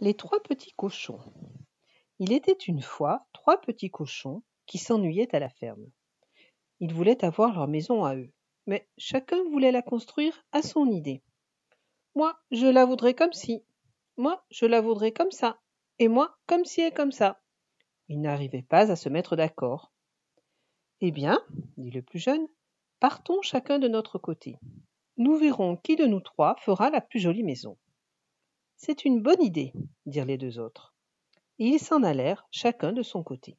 Les trois petits cochons. Il était une fois trois petits cochons qui s'ennuyaient à la ferme. Ils voulaient avoir leur maison à eux, mais chacun voulait la construire à son idée. Moi, je la voudrais comme si. Moi, je la voudrais comme ça. Et moi, comme si et comme ça. Ils n'arrivaient pas à se mettre d'accord. Eh bien, dit le plus jeune, partons chacun de notre côté. Nous verrons qui de nous trois fera la plus jolie maison. C'est une bonne idée, dirent les deux autres. Et ils s'en allèrent, chacun de son côté.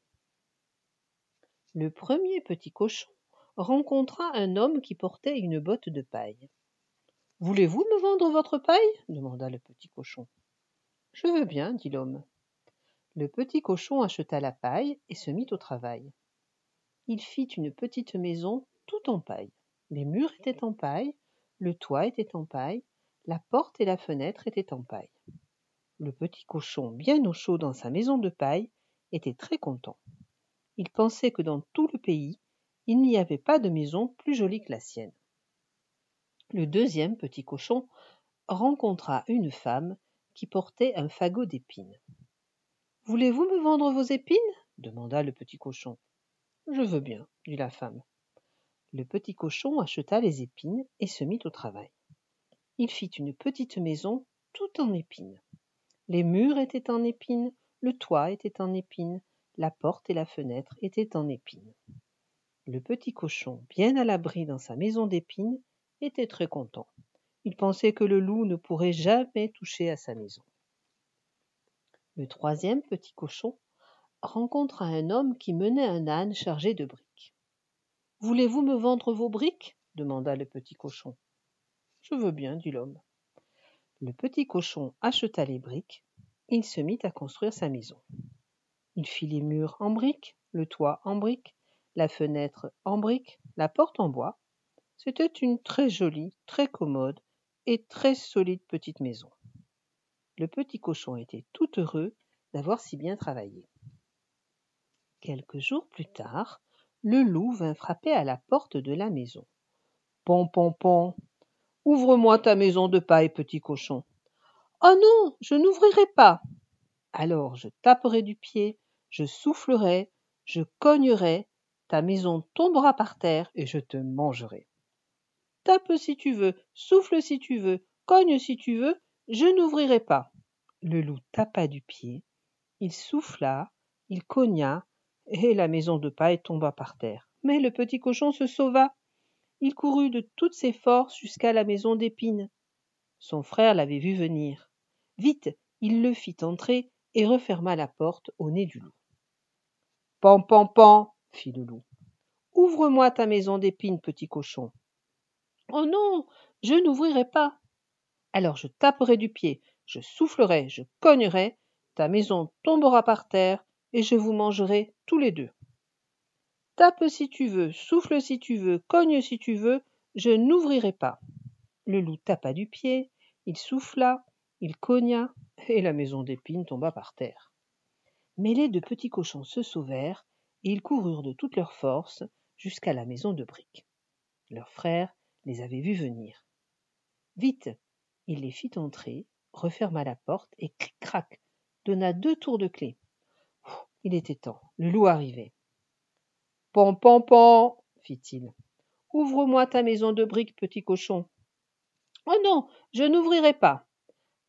Le premier petit cochon rencontra un homme qui portait une botte de paille. Voulez-vous me vendre votre paille demanda le petit cochon. Je veux bien, dit l'homme. Le petit cochon acheta la paille et se mit au travail. Il fit une petite maison tout en paille. Les murs étaient en paille, le toit était en paille, la porte et la fenêtre étaient en paille. Le petit cochon, bien au chaud dans sa maison de paille, était très content. Il pensait que dans tout le pays, il n'y avait pas de maison plus jolie que la sienne. Le deuxième petit cochon rencontra une femme qui portait un fagot d'épines. Voulez-vous me vendre vos épines demanda le petit cochon. Je veux bien, dit la femme. Le petit cochon acheta les épines et se mit au travail. Il fit une petite maison tout en épines. Les murs étaient en épines, le toit était en épines, la porte et la fenêtre étaient en épines. Le petit cochon, bien à l'abri dans sa maison d'épines, était très content. Il pensait que le loup ne pourrait jamais toucher à sa maison. Le troisième petit cochon rencontra un homme qui menait un âne chargé de briques. Voulez-vous me vendre vos briques demanda le petit cochon. Je veux bien, dit l'homme. Le petit cochon acheta les briques, il se mit à construire sa maison. Il fit les murs en briques, le toit en briques, la fenêtre en briques, la porte en bois. C'était une très jolie, très commode et très solide petite maison. Le petit cochon était tout heureux d'avoir si bien travaillé. Quelques jours plus tard, le loup vint frapper à la porte de la maison. Pon, pon, pon, Ouvre-moi ta maison de paille, petit cochon. Oh non, je n'ouvrirai pas. Alors je taperai du pied, je soufflerai, je cognerai, ta maison tombera par terre et je te mangerai. Tape si tu veux, souffle si tu veux, cogne si tu veux, je n'ouvrirai pas. Le loup tapa du pied, il souffla, il cogna, et la maison de paille tomba par terre. Mais le petit cochon se sauva il courut de toutes ses forces jusqu'à la maison d'épine son frère l'avait vu venir vite il le fit entrer et referma la porte au nez du loup pan pan pan fit le loup ouvre-moi ta maison d'épine petit cochon oh non je n'ouvrirai pas alors je taperai du pied je soufflerai je cognerai ta maison tombera par terre et je vous mangerai tous les deux Tape si tu veux, souffle si tu veux, cogne si tu veux, je n'ouvrirai pas. Le loup tapa du pied, il souffla, il cogna, et la maison d'épines tomba par terre. Mais les deux petits cochons se sauvèrent, et ils coururent de toutes leurs forces jusqu'à la maison de briques. Leur frère les avait vus venir. Vite, il les fit entrer, referma la porte et cric-crac, donna deux tours de clé. Il était temps, le loup arrivait. Pan, pan, pan, fit-il. Ouvre-moi ta maison de briques, petit cochon. Oh non, je n'ouvrirai pas.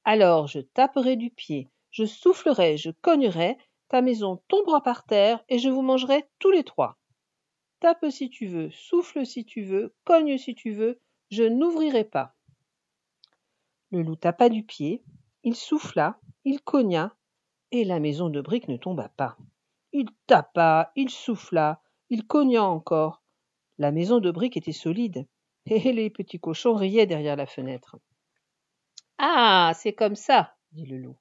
Alors je taperai du pied, je soufflerai, je cognerai, ta maison tombera par terre et je vous mangerai tous les trois. Tape si tu veux, souffle si tu veux, cogne si tu veux, je n'ouvrirai pas. Le loup tapa du pied, il souffla, il cogna, et la maison de briques ne tomba pas. Il tapa, il souffla, il cogna encore la maison de briques était solide et les petits cochons riaient derrière la fenêtre ah c'est comme ça dit le loup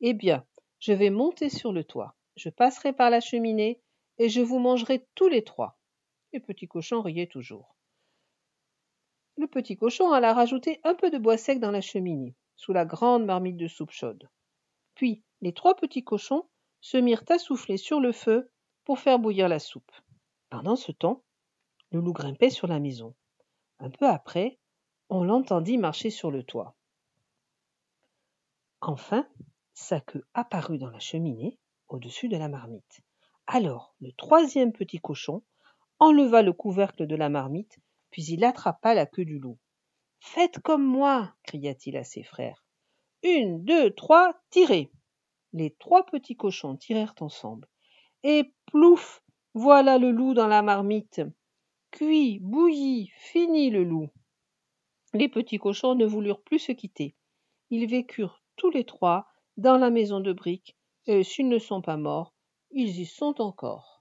eh bien je vais monter sur le toit je passerai par la cheminée et je vous mangerai tous les trois les petits cochons riaient toujours le petit cochon alla rajouter un peu de bois sec dans la cheminée sous la grande marmite de soupe chaude puis les trois petits cochons se mirent à souffler sur le feu pour faire bouillir la soupe pendant ce temps, le loup grimpait sur la maison. Un peu après, on l'entendit marcher sur le toit. Enfin, sa queue apparut dans la cheminée, au-dessus de la marmite. Alors, le troisième petit cochon enleva le couvercle de la marmite, puis il attrapa la queue du loup. Faites comme moi cria-t-il à ses frères. Une, deux, trois, tirez Les trois petits cochons tirèrent ensemble. Et plouf voilà le loup dans la marmite. Cuit, bouilli, fini le loup. Les petits cochons ne voulurent plus se quitter. Ils vécurent tous les trois dans la maison de briques, et s'ils ne sont pas morts, ils y sont encore.